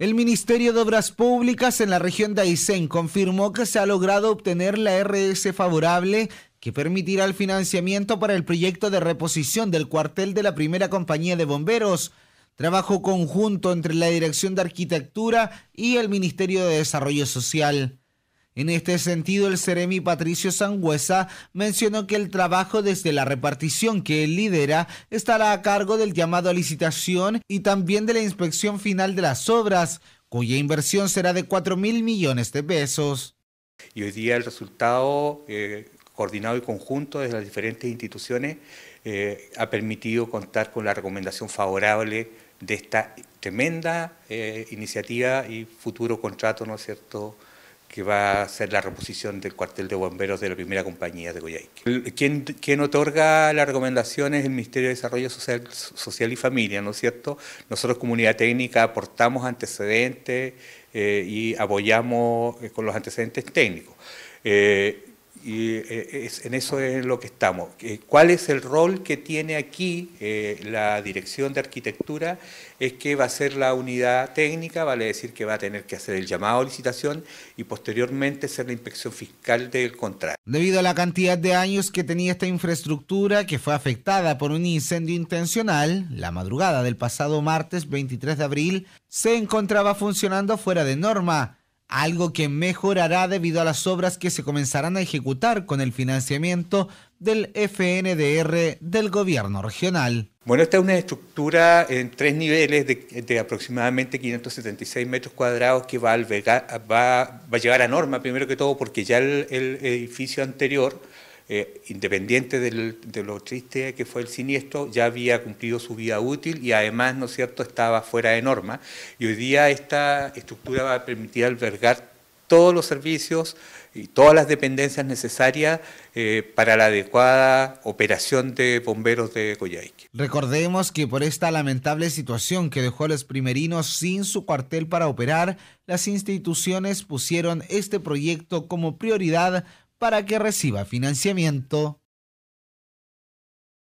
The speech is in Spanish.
El Ministerio de Obras Públicas en la región de Aysén confirmó que se ha logrado obtener la RS favorable que permitirá el financiamiento para el proyecto de reposición del cuartel de la primera compañía de bomberos. Trabajo conjunto entre la Dirección de Arquitectura y el Ministerio de Desarrollo Social. En este sentido, el Ceremi Patricio Sangüesa mencionó que el trabajo desde la repartición que él lidera estará a cargo del llamado a licitación y también de la inspección final de las obras, cuya inversión será de 4 mil millones de pesos. Y hoy día el resultado eh, coordinado y conjunto desde las diferentes instituciones eh, ha permitido contar con la recomendación favorable de esta tremenda eh, iniciativa y futuro contrato, ¿no es cierto?, que va a ser la reposición del cuartel de bomberos de la primera compañía de Coyhaique. ¿Quién otorga las recomendaciones el Ministerio de Desarrollo Social, Social y Familia, ¿no es cierto? Nosotros, comunidad técnica, aportamos antecedentes eh, y apoyamos eh, con los antecedentes técnicos. Eh, y eh, en eso es lo que estamos. Eh, ¿Cuál es el rol que tiene aquí eh, la Dirección de Arquitectura? Es que va a ser la unidad técnica, vale decir que va a tener que hacer el llamado a licitación y posteriormente ser la inspección fiscal del contrato. Debido a la cantidad de años que tenía esta infraestructura que fue afectada por un incendio intencional, la madrugada del pasado martes 23 de abril se encontraba funcionando fuera de norma algo que mejorará debido a las obras que se comenzarán a ejecutar con el financiamiento del FNDR del gobierno regional. Bueno, esta es una estructura en tres niveles de, aproximadamente 576 metros cuadrados que va a, a llegar a norma, primero que todo, porque ya el edificio anterior eh, independiente de lo triste que fue el siniestro, ya había cumplido su vida útil y además, ¿no es cierto?, estaba fuera de norma. Y hoy día esta estructura va a permitir albergar todos los servicios y todas las dependencias necesarias eh, para la adecuada operación de bomberos de Coyhaique. Recordemos que por esta lamentable situación que dejó a los primerinos sin su cuartel para operar, las instituciones pusieron este proyecto como prioridad para que reciba financiamiento